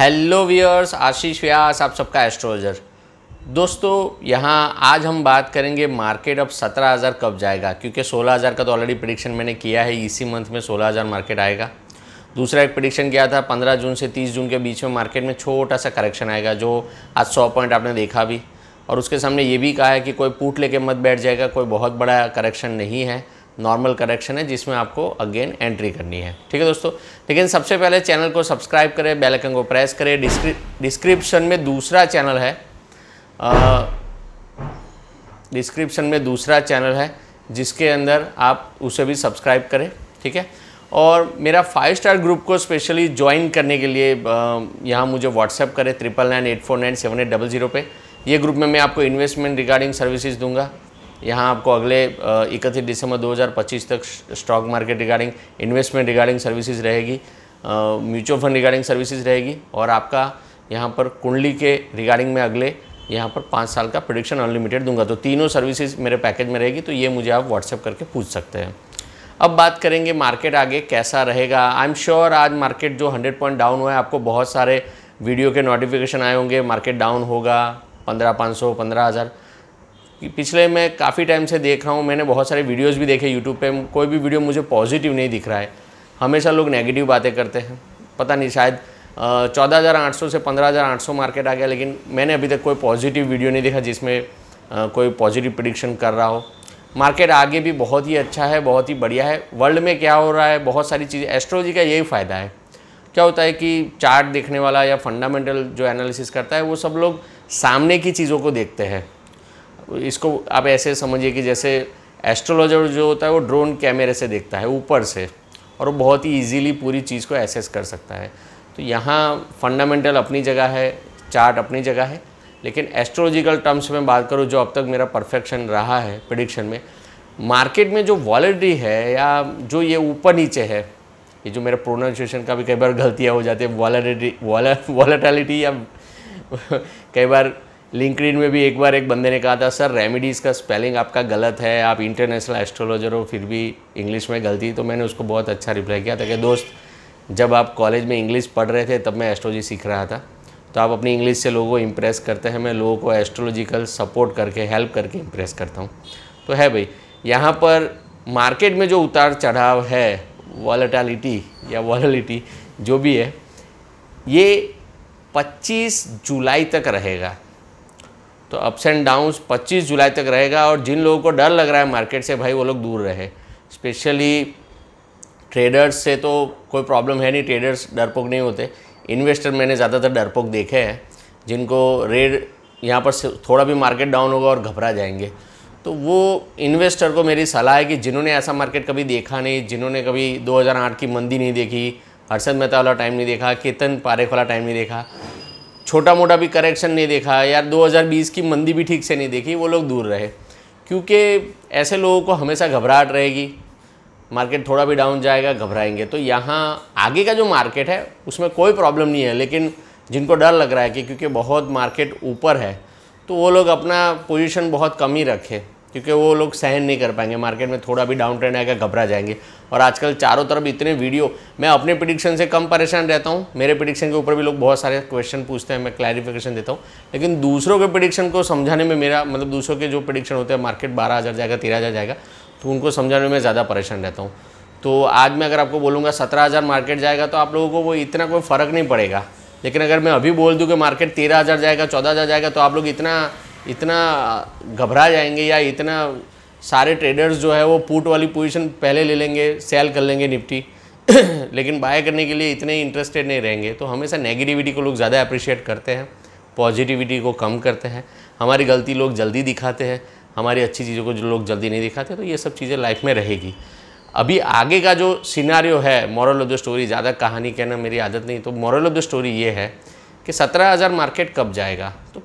hello wears आशीष व्यास आप सबका astrologer दोस्तों यहाँ आज हम बात करेंगे मार्केट अब 17,000 कब जाएगा क्योंकि 16,000 का तो ऑलरेडी प्रडिक्शन मैंने किया है इसी मंथ में 16,000 मार्केट आएगा दूसरा एक प्रडिक्शन किया था 15 जून से 30 जून के बीच में मार्केट में छोटा सा करेक्शन आएगा जो आज सौ पॉइंट आपने देखा भी और उसके सामने ये भी कहा है कि कोई पूट लेके मत बैठ जाएगा कोई बहुत बड़ा करेक्शन नहीं है नॉर्मल करेक्शन है जिसमें आपको अगेन एंट्री करनी है ठीक है दोस्तों लेकिन सबसे पहले चैनल को सब्सक्राइब करें बेल आइकन को प्रेस करें डिस्क्रिप्शन में दूसरा चैनल है डिस्क्रिप्शन में दूसरा चैनल है जिसके अंदर आप उसे भी सब्सक्राइब करें ठीक है और मेरा फाइव स्टार ग्रुप को स्पेशली ज्वाइन करने के लिए यहाँ मुझे व्हाट्सएप करें triple nine eight four nine seven eight double zero पे ये ग्रुप में मैं आपको इन्वेस्टमेंट रिगार्डिंग सर्विसेज दूंगा यहाँ आपको अगले इकतीस दिसंबर 2025 तक stock market regarding investment regarding services रहेगी म्यूचुअल फंड रिगार्डिंग सर्विसेज रहेगी और आपका यहाँ पर कुंडली के रिगार्डिंग में अगले यहाँ पर पाँच साल का प्रोडिक्शन अनलिमिटेड दूंगा तो तीनों सर्विसेज मेरे पैकेज में रहेगी तो ये मुझे आप व्हाट्सएप करके पूछ सकते हैं अब बात करेंगे मार्केट आगे कैसा रहेगा आई एम श्योर आज मार्केट जो 100 पॉइंट डाउन हुआ है आपको बहुत सारे वीडियो के नोटिफिकेशन आए होंगे मार्केट डाउन होगा पंद्रह पाँच सौ पंद्रह हज़ार पिछले मैं काफ़ी टाइम से देख रहा हूँ मैंने बहुत सारे वीडियोस भी देखे यूट्यूब पे कोई भी वीडियो मुझे पॉजिटिव नहीं दिख रहा है हमेशा लोग नेगेटिव बातें करते हैं पता नहीं शायद चौदह हज़ार आठ सौ से पंद्रह हज़ार आठ सौ मार्केट आ गया लेकिन मैंने अभी तक कोई पॉजिटिव वीडियो नहीं देखा जिसमें कोई पॉजिटिव प्रडिक्शन कर रहा हो मार्केट आगे भी बहुत ही अच्छा है बहुत ही बढ़िया है वर्ल्ड में क्या हो रहा है बहुत सारी चीज़ें एस्ट्रोलॉजी का यही फ़ायदा है क्या होता है कि चार्ट देखने वाला या फंडामेंटल जो एनालिसिस करता है वो सब लोग सामने की चीज़ों को देखते हैं इसको आप ऐसे समझिए कि जैसे एस्ट्रोलॉजर जो होता है वो ड्रोन कैमरे से देखता है ऊपर से और वो बहुत ही इजीली पूरी चीज़ को एसेस कर सकता है तो यहाँ फंडामेंटल अपनी जगह है चार्ट अपनी जगह है लेकिन एस्ट्रोलॉजिकल टर्म्स में बात करूँ जो अब तक मेरा परफेक्शन रहा है प्रडिक्शन में मार्केट में जो वॉलेटरी है या जो ये ऊपर नीचे है ये जो मेरा प्रोनाउंसिएशन का भी कई बार गलतियाँ हो जाती है वॉलेटरी वॉलेटैलिटी या कई बार लिंकड में भी एक बार एक बंदे ने कहा था सर रेमिडीज़ का स्पेलिंग आपका गलत है आप इंटरनेशनल एस्ट्रोलॉजर हो फिर भी इंग्लिश में गलती तो मैंने उसको बहुत अच्छा रिप्लाई किया था कि दोस्त जब आप कॉलेज में इंग्लिश पढ़ रहे थे तब मैं एस्ट्रोलॉजी सीख रहा था तो आप अपनी इंग्लिश से लोगों को इम्प्रेस करते हैं मैं लोगों को एस्ट्रोलॉजिकल सपोर्ट करके हेल्प करके इम्प्रेस करता हूँ तो है भाई यहाँ पर मार्केट में जो उतार चढ़ाव है वॉलेटालिटी या वॉलिटी जो भी है ये 25 जुलाई तक रहेगा तो अप्स एंड डाउन्स 25 जुलाई तक रहेगा और जिन लोगों को डर लग रहा है मार्केट से भाई वो लोग दूर रहे स्पेशली ट्रेडर्स से तो कोई प्रॉब्लम है नहीं ट्रेडर्स डरपोक नहीं होते इन्वेस्टर मैंने ज़्यादातर डरपोक देखे हैं जिनको रेड यहाँ पर थोड़ा भी मार्केट डाउन होगा और घबरा जाएंगे तो वो इन्वेस्टर को मेरी सलाह है कि जिन्होंने ऐसा मार्केट कभी देखा नहीं जिन्होंने कभी 2008 की मंदी नहीं देखी हर्षद मेहता वाला टाइम नहीं देखा केतन पारेख वाला टाइम नहीं देखा छोटा मोटा भी करेक्शन नहीं देखा यार 2020 की मंदी भी ठीक से नहीं देखी वो लोग दूर रहे क्योंकि ऐसे लोगों को हमेशा घबराहट रहेगी मार्केट थोड़ा भी डाउन जाएगा घबराएंगे तो यहाँ आगे का जो मार्केट है उसमें कोई प्रॉब्लम नहीं है लेकिन जिनको डर लग रहा है कि क्योंकि बहुत मार्केट ऊपर है तो वो लोग अपना पोजिशन बहुत कम ही रखें क्योंकि वो लोग सहन नहीं कर पाएंगे मार्केट में थोड़ा भी डाउन ट्रेंड आएगा घबरा जाएंगे और आजकल चारों तरफ इतने वीडियो मैं अपने प्रिडिक्शन से कम परेशान रहता हूँ मेरे प्रिडिक्शन के ऊपर भी लोग बहुत सारे क्वेश्चन पूछते हैं मैं क्लैरिफिकेशन देता हूँ लेकिन दूसरों के प्रिडिक्शन को समझाने में मेरा मतलब दूसरों के जो प्रिडिक्शन होते हैं मार्केट बारह हज़ार जाएगा तेरह हज़ार जाएगा तो उनको समझाने में ज़्यादा परेशान रहता हूँ तो आज मैं अगर आपको बोलूँगा सत्रह हज़ार मार्केट जाएगा तो आप लोगों को वो इतना कोई फ़र्क नहीं पड़ेगा लेकिन अगर मैं अभी बोल दूँ कि मार्केट तेरह हज़ार जाएगा चौदह हज़ार जाएगा तो आप लोग इतना इतना घबरा जाएंगे या इतना सारे ट्रेडर्स जो है वो पुट वाली पोजीशन पहले ले लेंगे सेल कर लेंगे निफ्टी लेकिन बाय करने के लिए इतने इंटरेस्टेड नहीं रहेंगे तो हमेशा नेगेटिविटी को लोग ज़्यादा अप्रिशिएट करते हैं पॉजिटिविटी को कम करते हैं हमारी गलती लोग जल्दी दिखाते हैं हमारी अच्छी चीज़ों को जो लोग जल्दी नहीं दिखाते तो ये सब चीज़ें लाइफ में रहेगी अभी आगे का जो सिनारियो है मॉरल ऑफ द स्टोरी ज़्यादा कहानी कहना मेरी आदत नहीं तो मॉरल ऑफ द स्टोरी ये है कि सत्रह हज़ार मार्केट कब जाएगा तो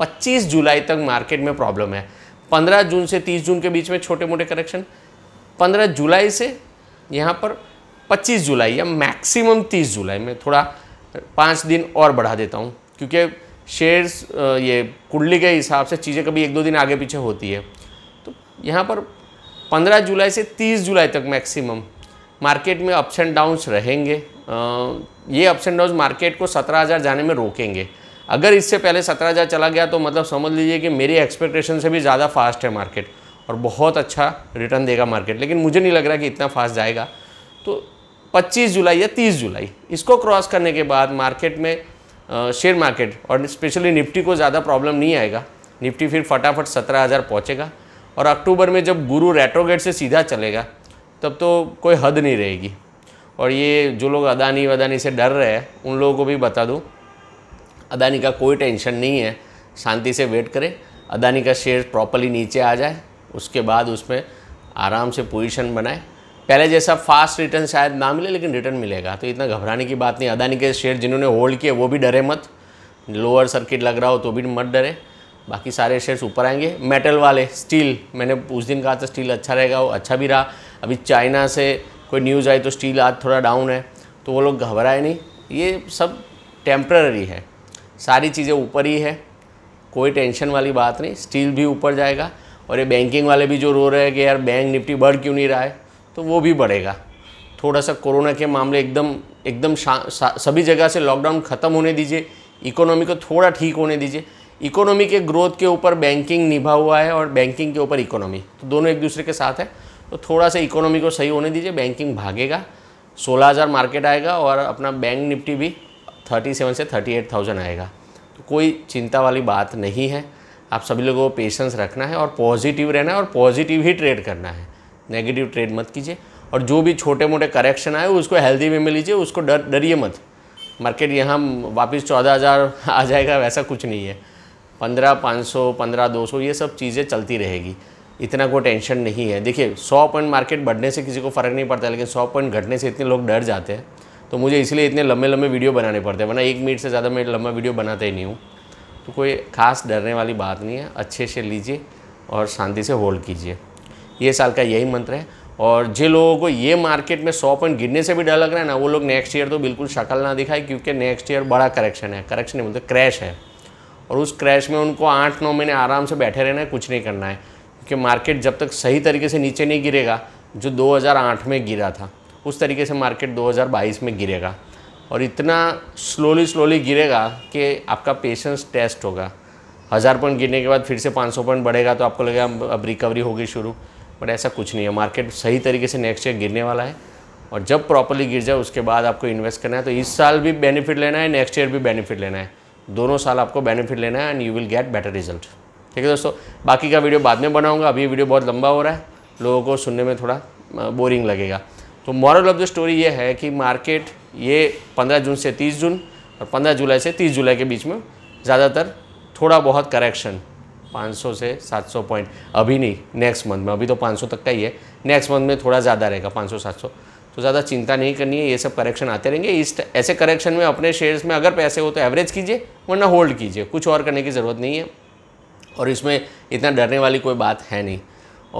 25 जुलाई तक मार्केट में प्रॉब्लम है 15 जून से 30 जून के बीच में छोटे मोटे करेक्शन 15 जुलाई से यहाँ पर 25 जुलाई या मैक्सिमम 30 जुलाई में थोड़ा पाँच दिन और बढ़ा देता हूँ क्योंकि शेयर्स ये कुंडली के हिसाब से चीज़ें कभी एक दो दिन आगे पीछे होती है तो यहाँ पर 15 जुलाई से 30 जुलाई तक मैक्सिमम मार्केट में अप्स एंड डाउन्स रहेंगे आ, ये अप्स एंड डाउन्स मार्केट को 17000 जाने में रोकेंगे अगर इससे पहले सत्रह हज़ार चला गया तो मतलब समझ लीजिए कि मेरी एक्सपेक्टेशन से भी ज़्यादा फास्ट है मार्केट और बहुत अच्छा रिटर्न देगा मार्केट लेकिन मुझे नहीं लग रहा कि इतना फास्ट जाएगा तो 25 जुलाई या 30 जुलाई इसको क्रॉस करने के बाद मार्केट में शेयर मार्केट और स्पेशली निफ्टी को ज़्यादा प्रॉब्लम नहीं आएगा निफ्टी फिर फटाफट सत्रह हज़ार पहुँचेगा और अक्टूबर में जब गुरु रेट्रोगेट से सीधा चलेगा तब तो कोई हद नहीं रहेगी और ये जो लोग अदानी वदानी से डर रहे हैं उन लोगों को भी बता दूँ अदानी का कोई टेंशन नहीं है शांति से वेट करें अदानी का शेयर प्रॉपरली नीचे आ जाए उसके बाद उसमें आराम से पोजीशन बनाए पहले जैसा फास्ट रिटर्न शायद ना मिले लेकिन रिटर्न मिलेगा तो इतना घबराने की बात नहीं अदानी के शेयर जिन्होंने होल्ड किए वो भी डरे मत लोअर सर्किट लग रहा हो तो भी मत डरे बाकी सारे शेयर्स ऊपर आएंगे मेटल वाले स्टील मैंने उस दिन कहा था स्टील अच्छा रहेगा वो अच्छा भी रहा अभी चाइना से कोई न्यूज़ आई तो स्टील आज थोड़ा डाउन है तो वो लोग घबराए नहीं ये सब टेम्प्ररी है सारी चीज़ें ऊपर ही है कोई टेंशन वाली बात नहीं स्टील भी ऊपर जाएगा और ये बैंकिंग वाले भी जो रो रहे हैं कि यार बैंक निफ्टी बढ़ क्यों नहीं रहा है तो वो भी बढ़ेगा थोड़ा सा कोरोना के मामले एकदम एकदम सभी जगह से लॉकडाउन ख़त्म होने दीजिए इकोनॉमी को थोड़ा ठीक होने दीजिए इकोनॉमी के ग्रोथ के ऊपर बैंकिंग निभा हुआ है और बैंकिंग के ऊपर इकोनॉमी तो दोनों एक दूसरे के साथ है तो थोड़ा सा इकोनॉमी को सही होने दीजिए बैंकिंग भागेगा सोलह हज़ार मार्केट आएगा और अपना बैंक निफ्टी भी थर्टी सेवन से थर्टी एट थाउजेंड आएगा तो कोई चिंता वाली बात नहीं है आप सभी लोगों को पेशेंस रखना है और पॉजिटिव रहना है और पॉजिटिव ही ट्रेड करना है नेगेटिव ट्रेड मत कीजिए और जो भी छोटे मोटे करेक्शन आए उसको हेल्दी वे में लीजिए उसको डर डरिए मत मार्केट यहाँ वापस चौदह हज़ार आ जाएगा वैसा कुछ नहीं है पंद्रह पाँच सौ पंद्रह दो सौ ये सब चीज़ें चलती रहेगी इतना कोई टेंशन नहीं है देखिए सौ पॉइंट मार्केट बढ़ने से किसी को फ़र्क नहीं पड़ता लेकिन सौ पॉइंट घटने से इतने लोग डर जाते हैं तो मुझे इसलिए इतने लंबे लंबे वीडियो बनाने पड़ते हैं वरना एक मिनट से ज़्यादा मैं लंबा वीडियो बनाता ही नहीं हूँ तो कोई खास डरने वाली बात नहीं है अच्छे से लीजिए और शांति से होल्ड कीजिए ये साल का यही मंत्र है और जिन लोगों को ये मार्केट में सौ पॉइंट गिरने से भी डर लग रहा है ना वो लोग नेक्स्ट ईयर तो बिल्कुल शक्ल ना दिखाए क्योंकि नेक्स्ट ईयर बड़ा करेक्शन है करेक्शन नहीं बोलते क्रैश है और उस क्रैश में उनको आठ नौ महीने आराम से बैठे रहना है कुछ नहीं करना है क्योंकि मार्केट जब तक सही तरीके से नीचे नहीं गिरेगा जो 2008 में गिरा था उस तरीके से मार्केट 2022 में गिरेगा और इतना स्लोली स्लोली गिरेगा कि आपका पेशेंस टेस्ट होगा हज़ार पॉइंट गिरने के बाद फिर से 500 पॉइंट बढ़ेगा तो आपको लगेगा अब रिकवरी होगी शुरू बट ऐसा कुछ नहीं है मार्केट सही तरीके से नेक्स्ट ईयर गिरने वाला है और जब प्रॉपरली गिर जाए उसके बाद आपको इन्वेस्ट करना है तो इस साल भी बेनिफिट लेना है नेक्स्ट ईयर भी बेनिफिट लेना है दोनों साल आपको बेनिफिट लेना है and you will get better result ठीक है दोस्तों बाकी का वीडियो बाद में बनाऊंगा अभी वीडियो बहुत लंबा हो रहा है लोगों को सुनने में थोड़ा बोरिंग लगेगा तो मॉरल ऑफ द स्टोरी ये है कि मार्केट ये 15 जून से 30 जून और 15 जुलाई से 30 जुलाई के बीच में ज़्यादातर थोड़ा बहुत करेक्शन 500 से 700 पॉइंट अभी नहीं नेक्स्ट मंथ में अभी तो 500 तक का ही है नेक्स्ट मंथ में थोड़ा ज़्यादा रहेगा 500 700 तो ज़्यादा चिंता नहीं करनी है ये सब करेक्शन आते रहेंगे इस ऐसे करेक्शन में अपने शेयर्स में अगर पैसे हो तो एवरेज कीजिए वरना होल्ड कीजिए कुछ और करने की ज़रूरत नहीं है और इसमें इतना डरने वाली कोई बात है नहीं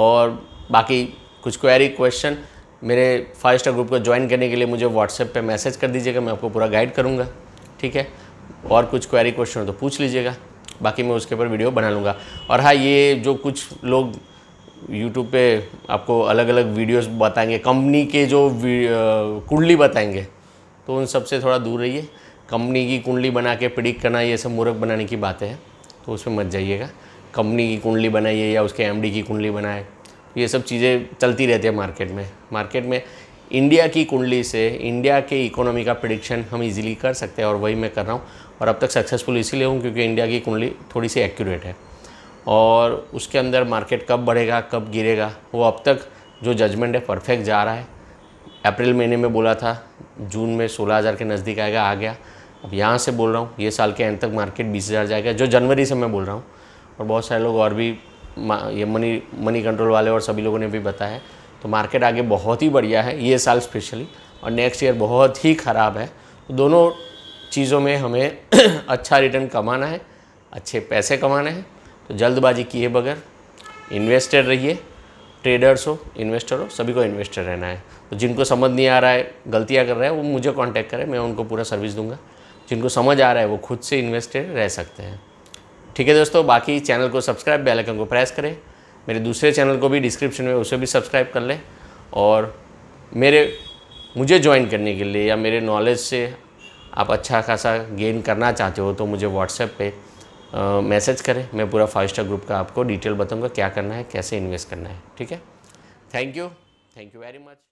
और बाकी कुछ क्वेरी क्वेश्चन मेरे फाइव स्टार ग्रुप को ज्वाइन करने के लिए मुझे व्हाट्सएप पे मैसेज कर दीजिएगा मैं आपको पूरा गाइड करूँगा ठीक है और कुछ क्वेरी क्वेश्चन हो तो पूछ लीजिएगा बाकी मैं उसके ऊपर वीडियो बना लूँगा और हाँ ये जो कुछ लोग यूट्यूब पे आपको अलग अलग वीडियोस बताएंगे कंपनी के जो कुंडली बताएंगे तो उन सबसे थोड़ा दूर रहिए कंपनी की कुंडली बना के प्रिडिक्ट करना ये सब मूर्ख बनाने की बातें हैं तो उसमें मत जाइएगा कंपनी की कुंडली बनाइए या उसके एमडी की कुंडली बनाए ये सब चीज़ें चलती रहती है मार्केट में मार्केट में इंडिया की कुंडली से इंडिया के इकोनॉमी का प्रडिक्शन हम इजीली कर सकते हैं और वही मैं कर रहा हूँ और अब तक सक्सेसफुल इसीलिए हूँ क्योंकि इंडिया की कुंडली थोड़ी सी एक्यूरेट है और उसके अंदर मार्केट कब बढ़ेगा कब गिरेगा वो अब तक जो जजमेंट है परफेक्ट जा रहा है अप्रैल महीने में बोला था जून में सोलह हज़ार के नज़दीक आएगा आ गया अब यहाँ से बोल रहा हूँ ये साल के एंड तक मार्केट बीस हज़ार जाएगा जो जनवरी से मैं बोल रहा हूँ और बहुत सारे लोग और भी ये मनी मनी कंट्रोल वाले और सभी लोगों ने भी बताया है तो मार्केट आगे बहुत ही बढ़िया है ये साल स्पेशली और नेक्स्ट ईयर बहुत ही ख़राब है तो दोनों चीज़ों में हमें अच्छा रिटर्न कमाना है अच्छे पैसे कमाने हैं तो जल्दबाजी किए बगैर इन्वेस्टेड रहिए ट्रेडर्स हो इन्वेस्टर हो सभी को इन्वेस्टर रहना है तो जिनको समझ नहीं आ रहा है गलतियाँ कर रहे हैं वो मुझे कांटेक्ट करें मैं उनको पूरा सर्विस दूंगा जिनको समझ आ रहा है वो खुद से इन्वेस्टेड रह सकते हैं ठीक है दोस्तों बाकी चैनल को सब्सक्राइब बेल आइकन को प्रेस करें मेरे दूसरे चैनल को भी डिस्क्रिप्शन में उसे भी सब्सक्राइब कर लें और मेरे मुझे ज्वाइन करने के लिए या मेरे नॉलेज से आप अच्छा खासा गेन करना चाहते हो तो मुझे व्हाट्सएप पे मैसेज करें मैं पूरा फाइव स्टार ग्रुप का आपको डिटेल बताऊंगा क्या करना है कैसे इन्वेस्ट करना है ठीक है thank you thank you very much